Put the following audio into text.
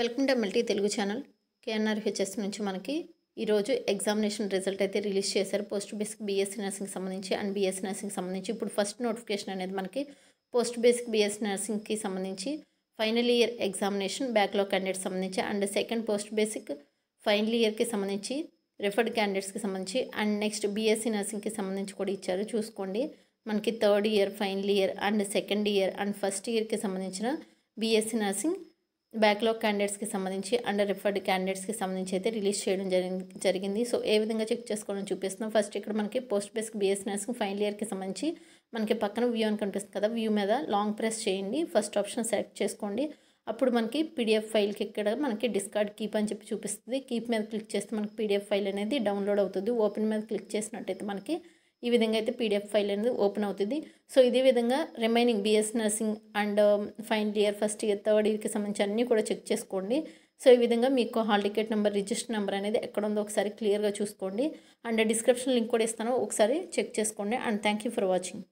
welcome to multi Telugu channel KNRHS నుంచి మనకి ఈరోజు ఎగ్జామినేషన్ రిజల్ట్ అయితే రిలీజ్ చేశారు పోస్ట్ బేసిక్ బీఎస్సీ నర్సింగ్ సంబంధించి అండ్ బీఎస్సీ నర్సింగ్ సంబంధించి ఇప్పుడు ఫస్ట్ నోటిఫికేషన్ అనేది మనకి పోస్ట్ బేసిక్ బీఎస్సీ నర్సింగ్కి సంబంధించి ఫైనల్ ఇయర్ ఎగ్జామినేషన్ బ్యాక్లో క్యాండిడేట్స్ సంబంధించి and second post basic final ఇయర్కి సంబంధించి రిఫర్డ్ క్యాండిడేట్స్కి సంబంధించి అండ్ నెక్స్ట్ బీఎస్సీ నర్సింగ్కి సంబంధించి కూడా ఇచ్చారు చూసుకోండి మనకి third year final year and second year and first ఇయర్కి సంబంధించిన బీఎస్సీ నర్సింగ్ బ్యాక్లాగ్ క్యాండిడేట్స్కి సంబంధించి అండర్ రిఫర్డ్ క్యాండిడేట్స్కి సంబంధించి అయితే రిలీజ్ చేయడం జరిగింది సో ఏ విధంగా చెక్ చేసుకోవడం చూపిస్తున్నాం ఫస్ట్ ఇక్కడ మనకి post basic BS nursing final ఇయర్కి సంబంధించి మనకి పక్కన వ్యూ అని కనిపిస్తుంది కదా వ్యూ మీద లాంగ్ ప్రెస్ చేయండి ఫస్ట్ ఆప్షన్ సెలెక్ట్ చేసుకోండి అప్పుడు మనకి పీడిఎఫ్ ఫైల్కి ఇక్కడ మనకి డిస్కార్డ్ కీప్ అని చెప్పి చూపిస్తుంది కీప్ మీద క్లిక్ చేస్తే మనకి పీడిఎఫ్ ఫైల్ అనేది డౌన్లోడ్ అవుతుంది ఓపెన్ మీద క్లిక్ చేసినట్టయితే మనకి ఈ విధంగా అయితే పీడిఎఫ్ ఫైల్ అనేది ఓపెన్ అవుతుంది సో ఇదే విధంగా remaining BS nursing and final year first year third ఇయర్కి సంబంధించి అన్నీ కూడా చెక్ చేసుకోండి సో ఈ విధంగా మీకు hall ticket number register number అనేది ఎక్కడ ఉందో ఒకసారి క్లియర్గా చూసుకోండి అండ్ డిస్క్రిప్షన్ లింక్ కూడా ఇస్తాను ఒకసారి చెక్ చేసుకోండి and thank you for watching